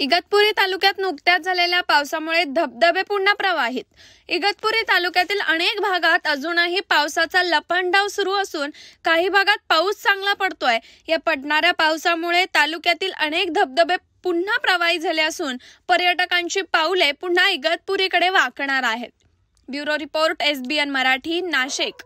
इगतपुरी तालुक्यात नुकत्याच झालेल्या पावसामुळे धबधबे पुन्हा प्रवाहित इगतपुरी तालुक्यातील अनेक भागात अजूनही पावसाचा लपंडाव सुरू असून काही भागात पाऊस चांगला पडतोय या पडणाऱ्या पावसामुळे तालुक्यातील अनेक धबधबे पुन्हा प्रवाही झाले असून पर्यटकांची पाऊले पुन्हा इगतपुरीकडे वाकणार आहेत bureau report SBN Marathi Nashik